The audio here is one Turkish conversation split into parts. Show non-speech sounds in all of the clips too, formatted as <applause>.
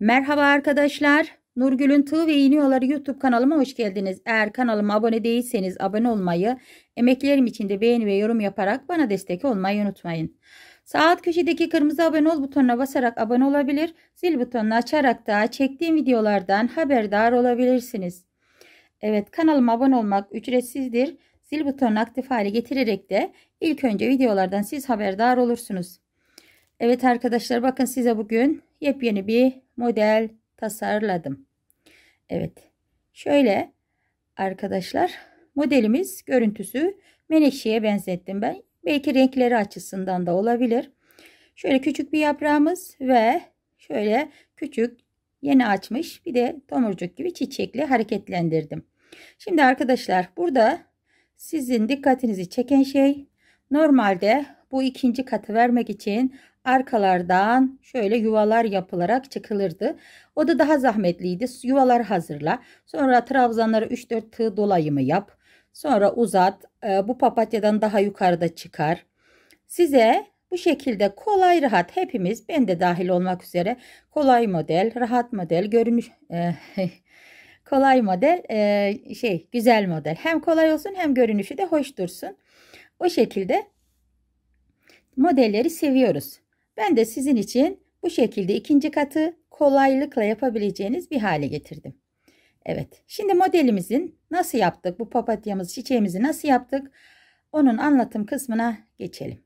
Merhaba arkadaşlar. Nurgül'ün Tığ ve İğniyorları YouTube kanalıma hoş geldiniz. Eğer kanalıma abone değilseniz abone olmayı, emeklerim için de beğeni ve yorum yaparak bana destek olmayı unutmayın. Sağ alt köşedeki kırmızı abone ol butonuna basarak abone olabilir, zil butonunu açarak da çektiğim videolardan haberdar olabilirsiniz. Evet kanalıma abone olmak ücretsizdir. Zil butonunu aktif hale getirerek de ilk önce videolardan siz haberdar olursunuz. Evet arkadaşlar bakın size bugün yepyeni bir model tasarladım. Evet şöyle arkadaşlar modelimiz görüntüsü menekşeye benzettim ben. Belki renkleri açısından da olabilir. Şöyle küçük bir yaprağımız ve şöyle küçük yeni açmış bir de tomurcuk gibi çiçekli hareketlendirdim. Şimdi arkadaşlar burada sizin dikkatinizi çeken şey normalde bu ikinci katı vermek için arkalardan şöyle yuvalar yapılarak çıkılırdı. O da daha zahmetliydi. Yuvalar hazırla. Sonra trabzanlara 3-4 tığ dolayımı yap. Sonra uzat. Ee, bu papatyadan daha yukarıda çıkar. Size bu şekilde kolay rahat hepimiz ben de dahil olmak üzere kolay model, rahat model, görünüş e, <laughs> kolay model, e, şey güzel model. Hem kolay olsun hem görünüşü de hoş dursun. O şekilde modelleri seviyoruz. Ben de sizin için bu şekilde ikinci katı kolaylıkla yapabileceğiniz bir hale getirdim. Evet şimdi modelimizin nasıl yaptık bu papatyamız çiçeğimizi nasıl yaptık onun anlatım kısmına geçelim.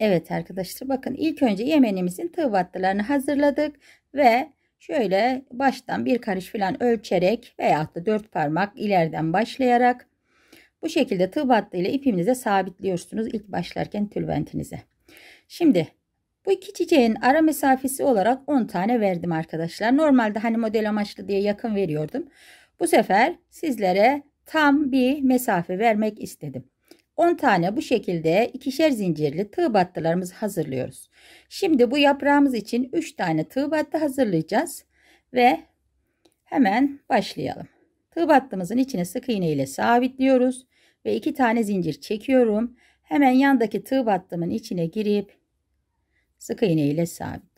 Evet arkadaşlar bakın ilk önce yemenimizin tığ battılarını hazırladık ve şöyle baştan bir karış falan ölçerek veya da dört parmak ileriden başlayarak bu şekilde tığ battı ile ipimize sabitliyorsunuz ilk başlarken tülbentinize. Şimdi bu iki çiçeğin ara mesafesi olarak 10 tane verdim arkadaşlar. Normalde hani model amaçlı diye yakın veriyordum. Bu sefer sizlere tam bir mesafe vermek istedim. 10 tane bu şekilde ikişer zincirli tığ battılarımızı hazırlıyoruz. Şimdi bu yaprağımız için 3 tane tığ battı hazırlayacağız ve hemen başlayalım. Tığ battımızın içine sık iğne ile sabitliyoruz ve 2 tane zincir çekiyorum. Hemen yandaki tığ battımın içine girip sık iğne ile sabitliyorum.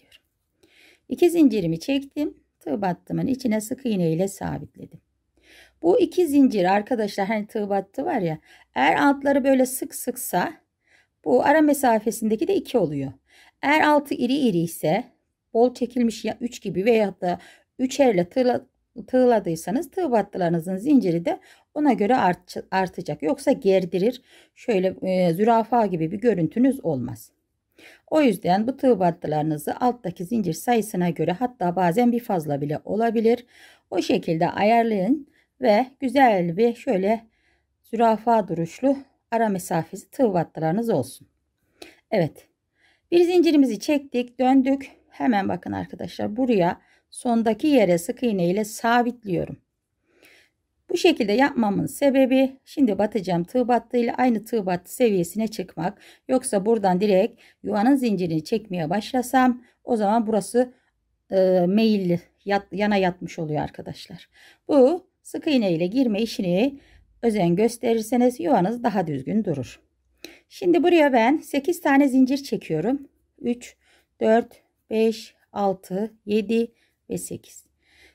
İki zincirimi çektim. Tığ battımın içine sık iğne ile sabitledim. Bu iki zincir arkadaşlar hani tığ battı var ya eğer altları böyle sık sıksa bu ara mesafesindeki de iki oluyor. Eğer altı iri iri ise bol çekilmiş ya 3 gibi veya da üçerle tığla, tığladıysanız tığ battılarınızın zinciri de ona göre art, artacak. Yoksa gerdirir. Şöyle e, zürafa gibi bir görüntünüz olmaz. O yüzden bu tığ battılarınızı alttaki zincir sayısına göre hatta bazen bir fazla bile olabilir. O şekilde ayarlayın ve güzel bir şöyle zürafa duruşlu ara mesafesi tığ battılarınız olsun. Evet bir zincirimizi çektik döndük. Hemen bakın arkadaşlar buraya sondaki yere sık iğne ile sabitliyorum. Bu şekilde yapmamın sebebi şimdi batacağım tığ ile aynı tığ battı seviyesine çıkmak. Yoksa buradan direkt yuvanın zincirini çekmeye başlasam o zaman burası e, meyilli yat, yana yatmış oluyor arkadaşlar. Bu sık iğne ile girme işini özen gösterirseniz yuvanız daha düzgün durur. Şimdi buraya ben 8 tane zincir çekiyorum. 3, 4, 5, 6, 7 ve 8.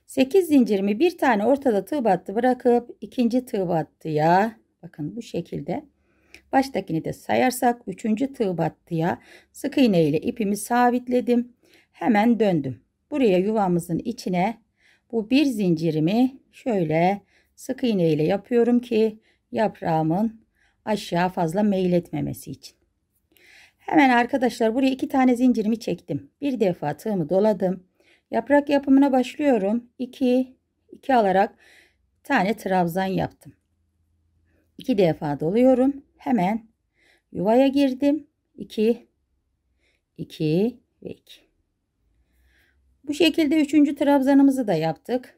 8 zincirimi bir tane ortada tığ battı bırakıp ikinci tığ battıya bakın bu şekilde baştakini de sayarsak üçüncü tığ battıya sık iğne ile ipimi sabitledim hemen döndüm buraya yuvamızın içine bu bir zincirimi şöyle sık iğne ile yapıyorum ki yaprağımın aşağı fazla meyil etmemesi için hemen arkadaşlar buraya iki tane zincirimi çektim bir defa tığımı doladım Yaprak yapımına başlıyorum. 2 2 alarak tane trabzan yaptım. 2 defa doluyorum. Hemen yuvaya girdim. 2 2 ve 2. Bu şekilde 3. trabzanımızı da yaptık.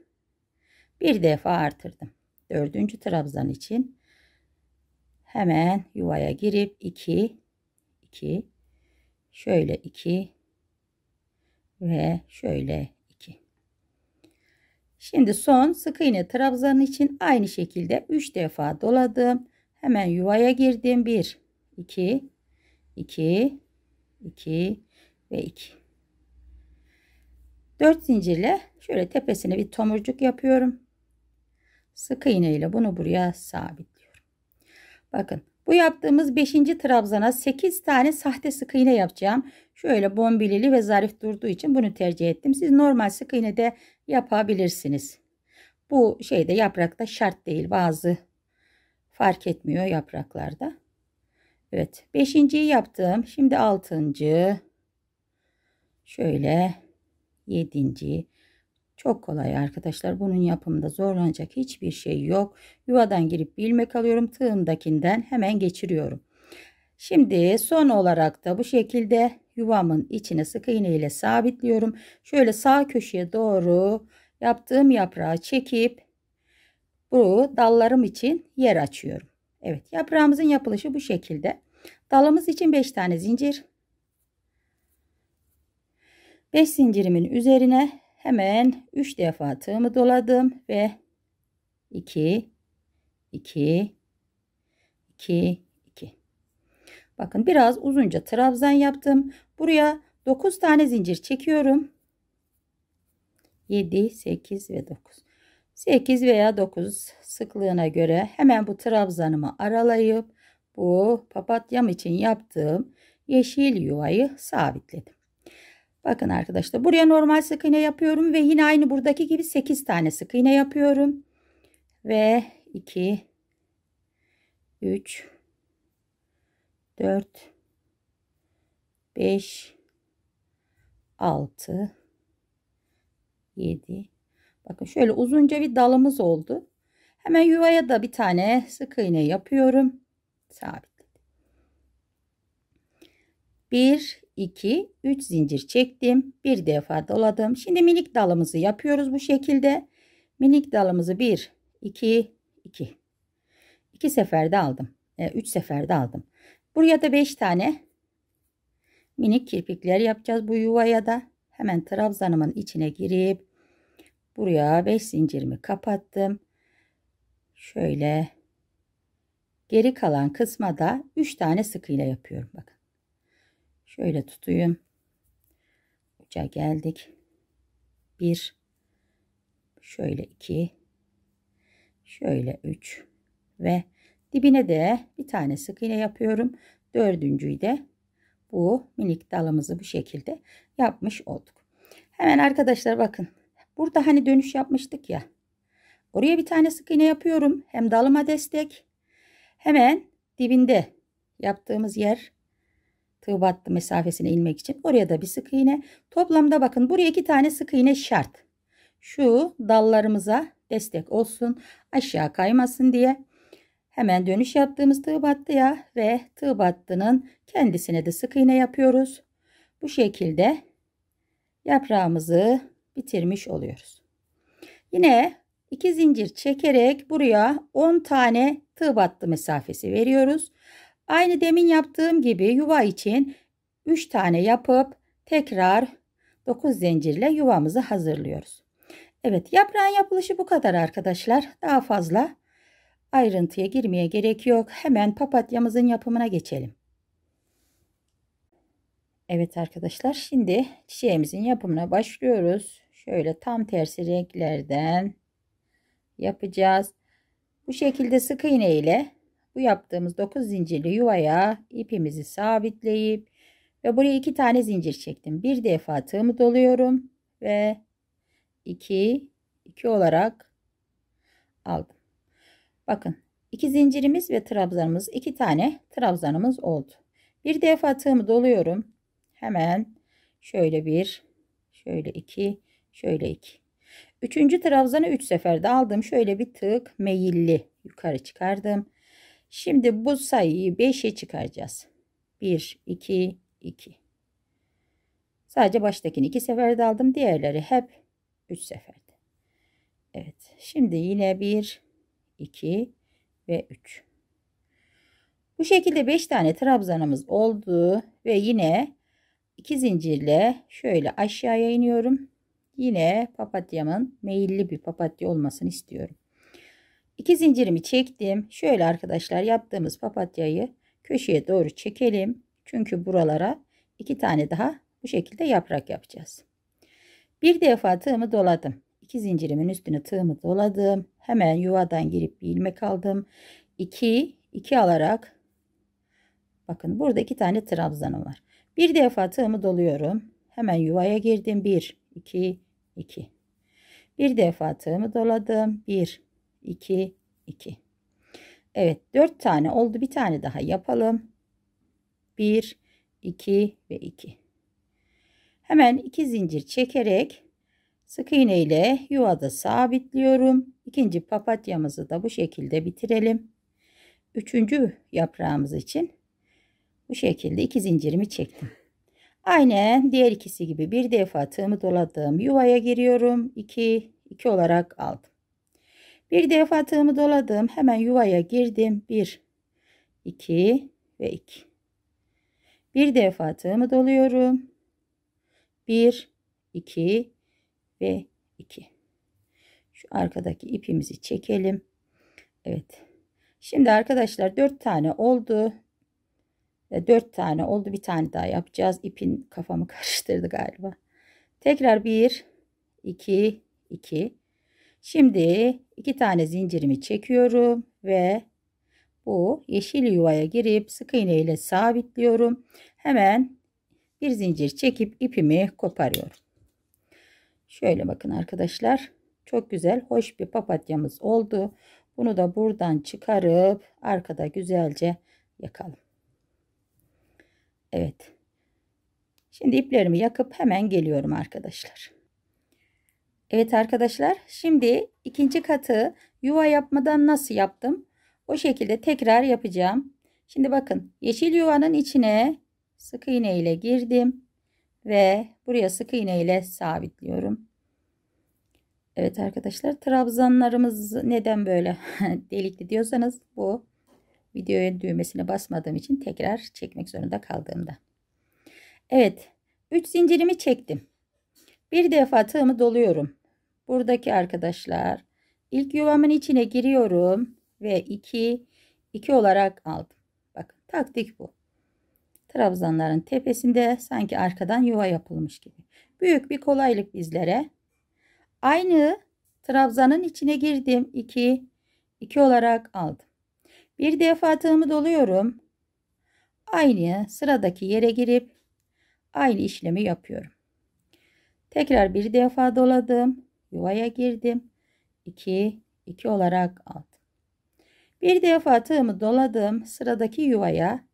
Bir defa artırdım. 4. trabzan için hemen yuvaya girip 2 2 şöyle 2 ve şöyle 2. Şimdi son sık iğne trabzanı için aynı şekilde 3 defa doladım. Hemen yuvaya girdim. 1 2 2 2 ve 2. 4 zincirle şöyle tepesine bir tomurcuk yapıyorum. Sık iğne ile bunu buraya sabitliyorum. Bakın bu yaptığımız 5. trabzana 8 tane sahte sık iğne yapacağım. Şöyle bombilili ve zarif durduğu için bunu tercih ettim. Siz normal sık iğne de yapabilirsiniz. Bu şeyde yaprakta şart değil. Bazı fark etmiyor yapraklarda. Evet. Beşinciyi yaptım. Şimdi altıncı. Şöyle. Yedinci. Çok kolay arkadaşlar. Bunun yapımında zorlanacak hiçbir şey yok. Yuvadan girip bir ilmek alıyorum. Tığımdakinden hemen geçiriyorum. Şimdi son olarak da bu şekilde yuvamın içine sık iğne ile sabitliyorum. Şöyle sağ köşeye doğru yaptığım yaprağı çekip bu dallarım için yer açıyorum. Evet yaprağımızın yapılışı bu şekilde. Dalımız için 5 tane zincir. 5 zincirimin üzerine hemen 3 defa tığımı doladım ve 2 2 2 2 Bakın biraz uzunca trabzan yaptım. Buraya 9 tane zincir çekiyorum. 7, 8 ve 9. 8 veya 9 sıklığına göre hemen bu trabzanımı aralayıp bu papatyam için yaptığım yeşil yuvayı sabitledim. Bakın arkadaşlar buraya normal sık iğne yapıyorum ve yine aynı buradaki gibi 8 tane sık iğne yapıyorum. Ve 2 3 4 5 6 7 Bakın şöyle uzunca bir dalımız oldu. Hemen yuvaya da bir tane sık iğne yapıyorum. Sabit. 1 2 3 zincir çektim. Bir defa doladım. Şimdi minik dalımızı yapıyoruz bu şekilde. Minik dalımızı 1 2 2 2 seferde aldım. 3 e, seferde aldım. Buraya da 5 tane minik kirpikler yapacağız bu yuvaya da. Hemen trabzanımın içine girip buraya 5 zincirimi kapattım. Şöyle geri kalan kısma da 3 tane sık iğne yapıyorum. Bakın. Şöyle tutayım. Uca geldik. 1 şöyle 2 şöyle 3 ve dibine de bir tane sık iğne yapıyorum. Dördüncüyü de bu minik dalımızı bu şekilde yapmış olduk. Hemen arkadaşlar bakın. Burada hani dönüş yapmıştık ya. Oraya bir tane sık iğne yapıyorum. Hem dalıma destek. Hemen dibinde yaptığımız yer tığ battı mesafesine inmek için. Oraya da bir sık iğne. Toplamda bakın buraya iki tane sık iğne şart. Şu dallarımıza destek olsun. Aşağı kaymasın diye. Hemen dönüş yaptığımız tığ battıya ve tığ battının kendisine de sık iğne yapıyoruz. Bu şekilde yaprağımızı bitirmiş oluyoruz. Yine iki zincir çekerek buraya 10 tane tığ battı mesafesi veriyoruz. Aynı demin yaptığım gibi yuva için 3 tane yapıp tekrar 9 zincirle yuvamızı hazırlıyoruz. Evet yaprağın yapılışı bu kadar arkadaşlar. Daha fazla Ayrıntıya girmeye gerek yok. Hemen papatyamızın yapımına geçelim. Evet arkadaşlar şimdi çiçeğimizin yapımına başlıyoruz. Şöyle tam tersi renklerden yapacağız. Bu şekilde sık iğne ile bu yaptığımız 9 zincirli yuvaya ipimizi sabitleyip ve buraya iki tane zincir çektim. Bir defa tığımı doluyorum ve 2 2 olarak aldım. Bakın iki zincirimiz ve trabzanımız iki tane trabzanımız oldu. Bir defa tığımı doluyorum. Hemen şöyle bir, şöyle iki, şöyle iki. Üçüncü trabzanı üç seferde aldım. Şöyle bir tık meyilli yukarı çıkardım. Şimdi bu sayıyı beşe çıkaracağız. Bir, iki, iki. Sadece baştakini iki seferde aldım. Diğerleri hep üç seferde. Evet. Şimdi yine 1, 2 ve 3. Bu şekilde 5 tane trabzanımız oldu ve yine 2 zincirle şöyle aşağıya iniyorum. Yine papatyamın meyilli bir papatya olmasını istiyorum. 2 zincirimi çektim. Şöyle arkadaşlar yaptığımız papatyayı köşeye doğru çekelim. Çünkü buralara 2 tane daha bu şekilde yaprak yapacağız. Bir defa tığımı doladım. 2 zincirimin üstüne tığımı doladım. Hemen yuvadan girip bir ilmek aldım. 2 2 alarak bakın burada iki tane trabzanım var. Bir defa tığımı doluyorum. Hemen yuvaya girdim. 1 2 2. Bir defa tığımı doladım. 1 2 2. Evet 4 tane oldu. Bir tane daha yapalım. 1 2 ve 2. Hemen iki zincir çekerek Sık iğne ile yuvada sabitliyorum. İkinci papatyamızı da bu şekilde bitirelim. Üçüncü yaprağımız için bu şekilde iki zincirimi çektim. Aynen diğer ikisi gibi bir defa tığımı doladığım yuvaya giriyorum. 2 2 olarak aldım. Bir defa tığımı doladım. Hemen yuvaya girdim. 1 2 ve 2. Bir defa tığımı doluyorum. 1 2 ve 2. Şu arkadaki ipimizi çekelim. Evet. Şimdi arkadaşlar 4 tane oldu. 4 tane oldu. Bir tane daha yapacağız. İpin kafamı <laughs> karıştırdı galiba. Tekrar 1 2 2. Şimdi 2 tane zincirimi çekiyorum ve bu yeşil yuvaya girip sık iğne ile sabitliyorum. Hemen bir zincir çekip ipimi koparıyorum. Şöyle bakın arkadaşlar. Çok güzel hoş bir papatyamız oldu. Bunu da buradan çıkarıp arkada güzelce yakalım. Evet. Şimdi iplerimi yakıp hemen geliyorum arkadaşlar. Evet arkadaşlar şimdi ikinci katı yuva yapmadan nasıl yaptım? O şekilde tekrar yapacağım. Şimdi bakın yeşil yuvanın içine sık iğne ile girdim ve buraya sık iğne ile sabitliyorum. Evet arkadaşlar trabzanlarımız neden böyle <laughs> delikli diyorsanız bu videoya düğmesine basmadığım için tekrar çekmek zorunda kaldığımda. Evet 3 zincirimi çektim. Bir defa tığımı doluyorum. Buradaki arkadaşlar ilk yuvamın içine giriyorum ve 2 2 olarak aldım. Bakın taktik bu. Trabzanların tepesinde sanki arkadan yuva yapılmış gibi. Büyük bir kolaylık bizlere. Aynı trabzanın içine girdim. 2 2 olarak aldım. Bir defa tığımı doluyorum. Aynı sıradaki yere girip aynı işlemi yapıyorum. Tekrar bir defa doladım. Yuvaya girdim. 2 2 olarak aldım. Bir defa tığımı doladım. Sıradaki yuvaya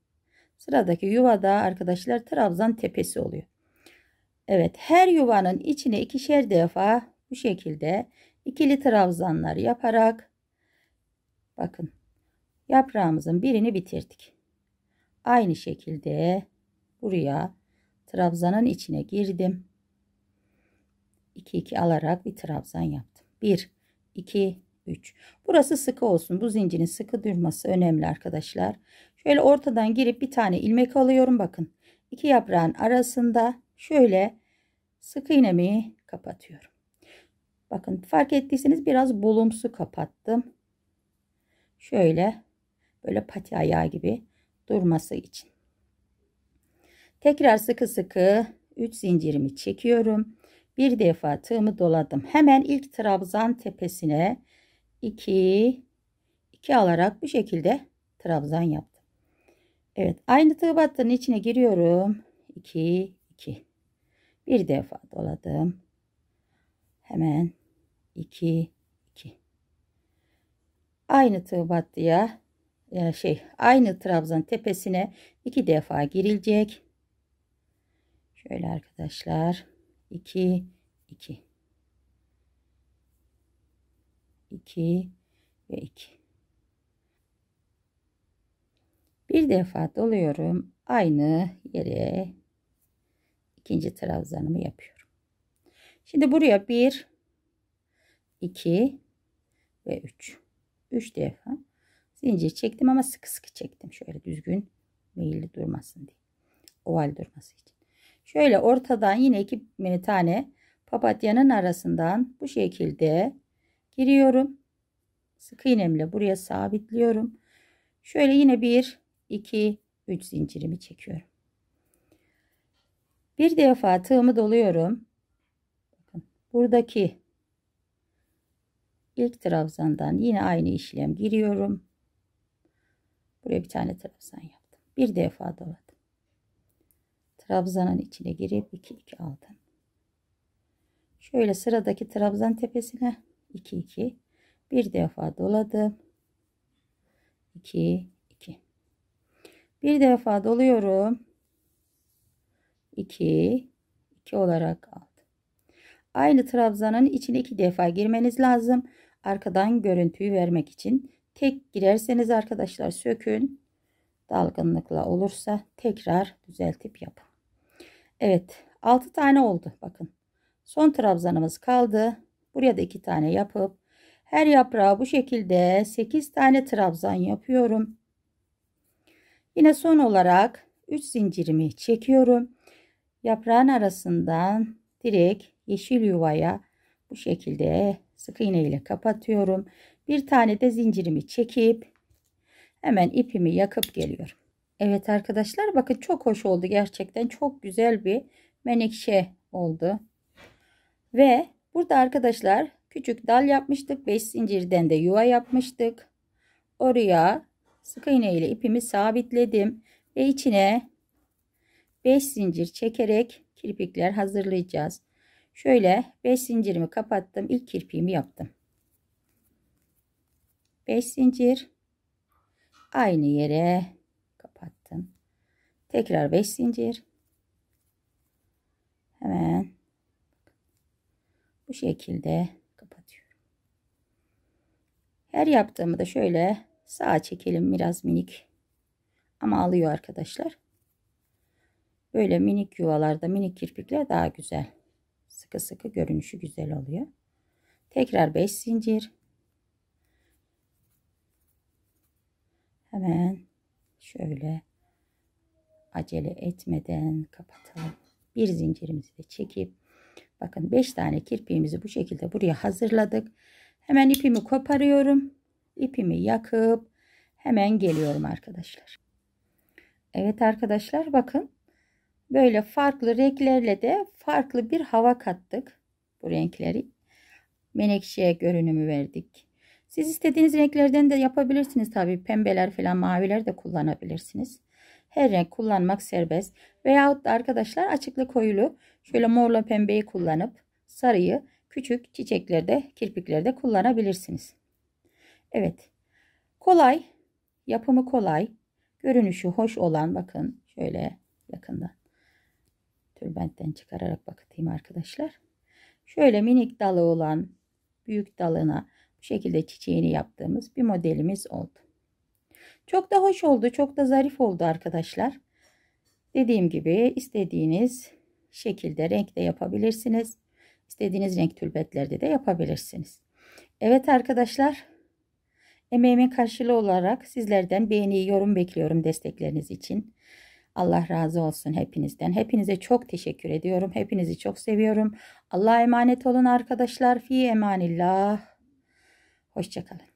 Sıradaki yuvada arkadaşlar Trabzan tepesi oluyor. Evet her yuvanın içine ikişer defa bu şekilde ikili trabzanlar yaparak bakın yaprağımızın birini bitirdik. Aynı şekilde buraya trabzanın içine girdim. 2 2 alarak bir trabzan yaptım. 1 2 3. Burası sıkı olsun. Bu zincirin sıkı durması önemli arkadaşlar. Şöyle ortadan girip bir tane ilmek alıyorum. Bakın iki yaprağın arasında şöyle sık iğnemi kapatıyorum. Bakın fark ettiyseniz biraz bulumsu kapattım. Şöyle böyle pati ayağı gibi durması için. Tekrar sıkı sıkı 3 zincirimi çekiyorum. Bir defa tığımı doladım. Hemen ilk trabzan tepesine 2 2 alarak bu şekilde trabzan yaptım. Evet aynı tığ battığının içine giriyorum. 2 2 bir defa doladım. Hemen 2 2 aynı tığ battıya ya şey aynı trabzan tepesine iki defa girilecek. Şöyle arkadaşlar 2 2 2 ve 2 bir defa doluyorum aynı yere ikinci trabzanımı yapıyorum şimdi buraya 1 2 ve 3 3 defa zincir çektim ama sıkı sıkı çektim şöyle düzgün meyilli durmasın diye oval durması için şöyle ortadan yine iki tane papatyanın arasından bu şekilde giriyorum. Sık iğnemle buraya sabitliyorum. Şöyle yine 1 2 3 zincirimi çekiyorum. Bir defa tığımı doluyorum. Bakın buradaki ilk trabzandan yine aynı işlem giriyorum. Buraya bir tane trabzan yaptım. Bir defa doladım. Trabzanın içine girip 2 2 aldım. Şöyle sıradaki trabzan tepesine 2 2 bir defa doladım 2 2 bir defa doluyorum 2 2 olarak aldım aynı trabzanın içine iki defa girmeniz lazım arkadan görüntüyü vermek için tek girerseniz arkadaşlar sökün dalgınlıkla olursa tekrar düzeltip yapın Evet 6 tane oldu bakın son trabzanımız kaldı Buraya da iki tane yapıp her yaprağa bu şekilde 8 tane trabzan yapıyorum. Yine son olarak 3 zincirimi çekiyorum. Yaprağın arasından direkt yeşil yuvaya bu şekilde sık iğne ile kapatıyorum. Bir tane de zincirimi çekip hemen ipimi yakıp geliyorum. Evet arkadaşlar bakın çok hoş oldu gerçekten çok güzel bir menekşe oldu. Ve Burada arkadaşlar küçük dal yapmıştık. 5 zincirden de yuva yapmıştık. Oraya sık iğne ile ipimi sabitledim. Ve içine 5 zincir çekerek kirpikler hazırlayacağız. Şöyle 5 zincirimi kapattım. İlk kirpiğimi yaptım. 5 zincir aynı yere kapattım. Tekrar 5 zincir. Hemen bu şekilde kapatıyorum. Her yaptığımı da şöyle sağa çekelim biraz minik ama alıyor arkadaşlar. Böyle minik yuvalarda minik kirpikler daha güzel. Sıkı sıkı görünüşü güzel oluyor. Tekrar 5 zincir. Hemen şöyle acele etmeden kapatalım. Bir zincirimizi de çekip Bakın 5 tane kirpiğimizi bu şekilde buraya hazırladık. Hemen ipimi koparıyorum. İpimi yakıp hemen geliyorum arkadaşlar. Evet arkadaşlar bakın. Böyle farklı renklerle de farklı bir hava kattık. Bu renkleri menekşe görünümü verdik. Siz istediğiniz renklerden de yapabilirsiniz tabii. Pembeler falan maviler de kullanabilirsiniz her renk kullanmak serbest. Veyahut da arkadaşlar açıklı koyulu şöyle morla pembeyi kullanıp sarıyı küçük çiçeklerde kirpiklerde kullanabilirsiniz. Evet kolay yapımı kolay görünüşü hoş olan bakın şöyle yakından türbentten çıkararak bakayım arkadaşlar. Şöyle minik dalı olan büyük dalına bu şekilde çiçeğini yaptığımız bir modelimiz oldu. Çok da hoş oldu. Çok da zarif oldu arkadaşlar. Dediğim gibi istediğiniz şekilde renkte yapabilirsiniz. İstediğiniz renk tülbetlerde de yapabilirsiniz. Evet arkadaşlar. Emeğimin karşılığı olarak sizlerden beğeni, yorum bekliyorum destekleriniz için. Allah razı olsun hepinizden. Hepinize çok teşekkür ediyorum. Hepinizi çok seviyorum. Allah'a emanet olun arkadaşlar. Fi emanillah. Hoşçakalın.